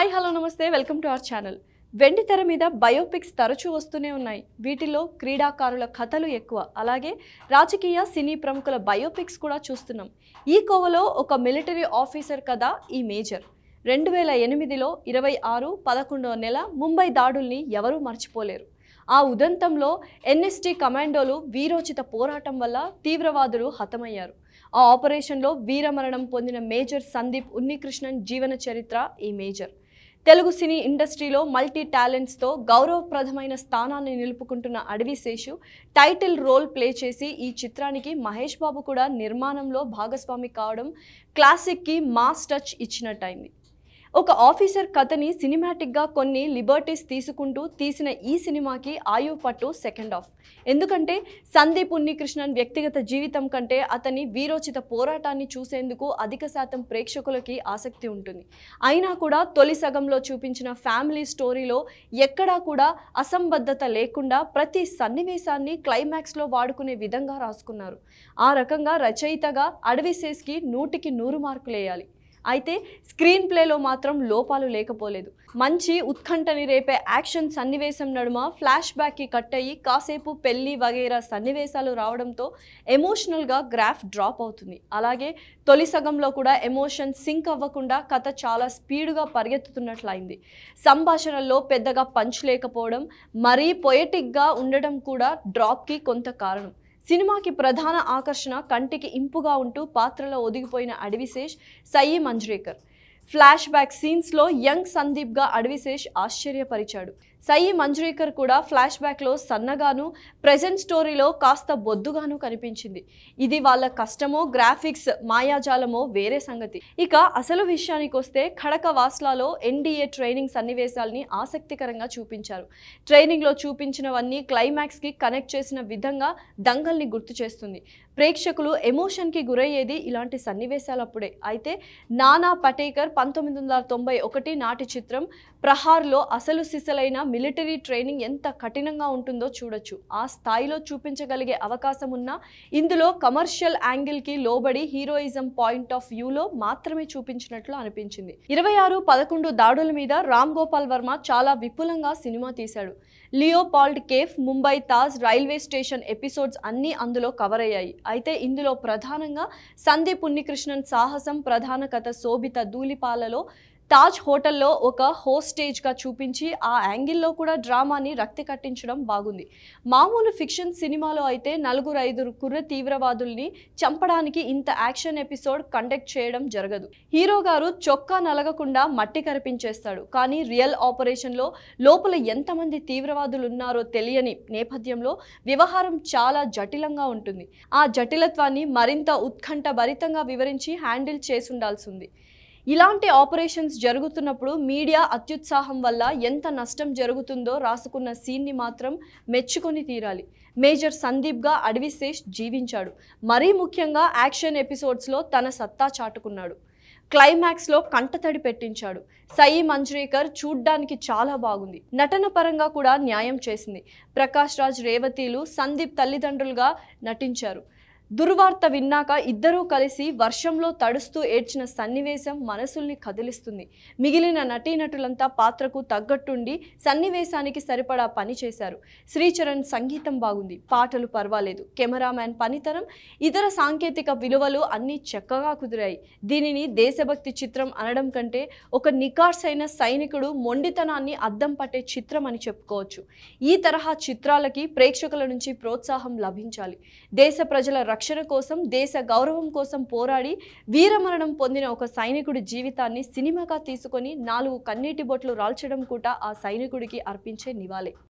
hi hello నమస్తే welcome to our channel వెండి తెర మీద బయోపిక్స్ తరచూ వస్తూనే ఉన్నాయి వీటిలో క్రీడాకారుల కథలు ఎక్కువ అలాగే రాజకీయ సినీ ప్రముఖుల బయోపిక్స్ కూడా చూస్తున్నాం ఈ కోవలో ఒక మిలిటరీ ఆఫీసర్ కథ ఈ మేజర్ రెండు వేల ఎనిమిదిలో ఇరవై ఆరు పదకొండవ నెల ముంబై దాడుల్ని ఎవరూ మర్చిపోలేరు ఆ ఉదంతంలో ఎన్ఎస్టీ కమాండోలు వీరోచిత పోరాటం వల్ల తీవ్రవాదులు హతమయ్యారు ఆ ఆపరేషన్లో వీరమరణం పొందిన మేజర్ సందీప్ ఉన్నికృష్ణన్ జీవన చరిత్ర ఈ మేజర్ తెలుగు సినీ ఇండస్ట్రీలో మల్టీ టాలెంట్స్తో గౌరవప్రదమైన స్థానాన్ని నిలుపుకుంటున్న అడవి శేషు టైటిల్ రోల్ ప్లే చేసి ఈ చిత్రానికి మహేష్ బాబు కూడా నిర్మాణంలో భాగస్వామి కావడం క్లాసిక్కి మాస్ టచ్ ఇచ్చినట్టయింది ఒక ఆఫీసర్ కథని సినిమాటిక్గా కొన్ని లిబర్టీస్ తీసుకుంటూ తీసిన ఈ సినిమాకి ఆయు పట్టు సెకండ్ ఆఫ్ ఎందుకంటే సందీప్ ఉన్నికృష్ణన్ వ్యక్తిగత జీవితం కంటే అతని వీరోచిత పోరాటాన్ని చూసేందుకు అధిక శాతం ప్రేక్షకులకి ఆసక్తి ఉంటుంది అయినా కూడా తొలి సగంలో చూపించిన ఫ్యామిలీ స్టోరీలో ఎక్కడా కూడా అసంబద్ధత లేకుండా ప్రతి సన్నివేశాన్ని క్లైమాక్స్లో వాడుకునే విధంగా రాసుకున్నారు ఆ రకంగా రచయితగా అడవిసేస్కి నూటికి నూరు మార్కులేయాలి అయితే స్క్రీన్ ప్లేలో మాత్రం లోపాలు లేకపోలేదు మంచి ఉత్కంఠని రేపే యాక్షన్ సన్నివేశం నడుమ ఫ్లాష్ బ్యాక్కి కట్ అయ్యి కాసేపు పెళ్ళి వగైరా సన్నివేశాలు రావడంతో ఎమోషనల్గా గ్రాఫ్ డ్రాప్ అవుతుంది అలాగే తొలి సగంలో కూడా ఎమోషన్ సింక్ అవ్వకుండా కథ చాలా స్పీడ్గా పరిగెత్తుతున్నట్లయింది సంభాషణల్లో పెద్దగా పంచ్ లేకపోవడం మరీ పొయటిక్గా ఉండడం కూడా డ్రాప్కి కొంత కారణం సినిమాకి ప్రధాన ఆకర్షణ కంటికి ఇంపుగా ఉంటూ పాత్రలో ఒదిగిపోయిన Adivi Sesh సయ్యి Manjrekar flash back సీన్స్లో young సందీప్గా Adivi Sesh ఆశ్చర్యపరిచాడు సయ్యి Manjrekar కూడా ఫ్లాష్ బ్యాక్లో సన్నగాను ప్రజెంట్ స్టోరీలో కాస్త బొద్దుగాను కనిపించింది ఇది వాళ్ళ కష్టమో గ్రాఫిక్స్ మాయాజాలమో వేరే సంగతి ఇక అసలు విషయానికి వస్తే ఖడక వాస్లాలో ఎన్డీఏ ట్రైనింగ్ సన్నివేశాలని ఆసక్తికరంగా చూపించారు ట్రైనింగ్లో చూపించినవన్నీ క్లైమాక్స్కి కనెక్ట్ చేసిన విధంగా దంగల్ని గుర్తు చేస్తుంది ప్రేక్షకులు ఎమోషన్కి గురయ్యేది ఇలాంటి సన్నివేశాలప్పుడే అయితే నానా పటేకర్ పంతొమ్మిది వందల తొంభై ఒకటి నాటి చిత్రం ప్రహార్లో అసలు సిసలైన మిలిటరీ ట్రైనింగ్ ఎంత కఠినంగా ఉంటుందో చూడొచ్చు ఆ స్థాయిలో చూపించగలిగే అవకాశం ఉన్నా ఇందులో కమర్షియల్ యాంగిల్కి లోబడి హీరోయిజం పాయింట్ ఆఫ్ వ్యూలో మాత్రమే చూపించినట్లు అనిపించింది ఇరవై ఆరు పదకొండు దాడుల మీద రామ్ గోపాల్ వర్మ చాలా విపులంగా సినిమా తీశాడు Leopold cafe Mumbai Taj railway station episodes అన్నీ అందులో కవర్ అయ్యాయి అయితే ఇందులో ప్రధానంగా సందీప్ ఉన్నికృష్ణన్ సాహసం ప్రధాన కథ శోభిత ధూళిపాలలో తాజ్ హోటల్లో ఒక హోస్టేజ్గా చూపించి ఆ యాంగిల్లో కూడా డ్రామాని రక్తి కట్టించడం బాగుంది మామూలు ఫిక్షన్ సినిమాలో అయితే నలుగురు ఐదు కుర్ర తీవ్రవాదుల్ని చంపడానికి ఇంత యాక్షన్ ఎపిసోడ్ కండక్ట్ చేయడం జరగదు హీరో గారు చొక్కా నలగకుండా మట్టి కరిపించేస్తాడు కానీ రియల్ ఆపరేషన్లో లోపల ఎంతమంది తీవ్రవాదులు ఉన్నారో తెలియని నేపథ్యంలో వ్యవహారం చాలా జటిలంగా ఉంటుంది ఆ జటిలత్వాన్ని మరింత ఉత్కంఠ భరితంగా వివరించి హ్యాండిల్ చేసుండాల్సింది ఇలాంటి ఆపరేషన్స్ జరుగుతున్నప్పుడు మీడియా అత్యుత్సాహం వల్ల ఎంత నష్టం జరుగుతుందో రాసుకున్న సీన్ని మాత్రం మెచ్చుకొని తీరాలి మేజర్ సందీప్గా అడవిశేష్ జీవించాడు మరీ ముఖ్యంగా యాక్షన్ ఎపిసోడ్స్లో తన సత్తా చాటుకున్నాడు క్లైమాక్స్లో కంటతడి పెట్టించాడు సయి మంజ్రేకర్ చూడ్డానికి చాలా బాగుంది నటన పరంగా కూడా న్యాయం చేసింది ప్రకాష్ రాజ్ రేవతిలు సందీప్ తల్లిదండ్రులుగా నటించారు దుర్వార్త విన్నాక ఇద్దరూ కలిసి వర్షంలో తడుస్తూ ఏడ్చిన సన్నివేశం మనసుల్ని కదిలిస్తుంది మిగిలిన నటీనటులంతా పాత్రకు తగ్గట్టుండి సన్నివేశానికి సరిపడా పని చేశారు శ్రీచరణ్ సంగీతం బాగుంది పాటలు పర్వాలేదు కెమెరామ్యాన్ పనితనం ఇతర సాంకేతిక విలువలు అన్నీ చక్కగా కుదిరాయి దీనిని దేశభక్తి చిత్రం అనడం కంటే ఒక నికార్సైన సైనికుడు మొండితనాన్ని అద్దం పట్టే చిత్రం అని చెప్పుకోవచ్చు ఈ తరహా చిత్రాలకి ప్రేక్షకుల నుంచి ప్రోత్సాహం లభించాలి దేశ ప్రజల రక్షణ కోసం దేశ గౌరవం కోసం పోరాడి వీరమరణం పొందిన ఒక సైనికుడి జీవితాన్ని సినిమాగా తీసుకొని నాలుగు కన్నీటి బొట్లు రాల్చడం కూడా ఆ సైనికుడికి అర్పించే నివాళి